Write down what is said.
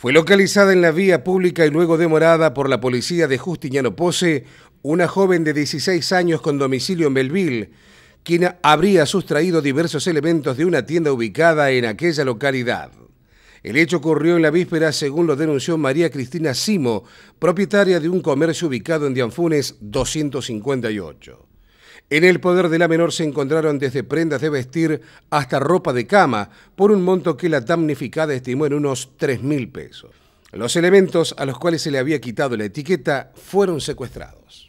Fue localizada en la vía pública y luego demorada por la policía de Justiniano Pose una joven de 16 años con domicilio en Belville, quien habría sustraído diversos elementos de una tienda ubicada en aquella localidad. El hecho ocurrió en la víspera, según lo denunció María Cristina Simo, propietaria de un comercio ubicado en Dianfunes 258. En el poder de la menor se encontraron desde prendas de vestir hasta ropa de cama, por un monto que la damnificada estimó en unos 3.000 pesos. Los elementos a los cuales se le había quitado la etiqueta fueron secuestrados.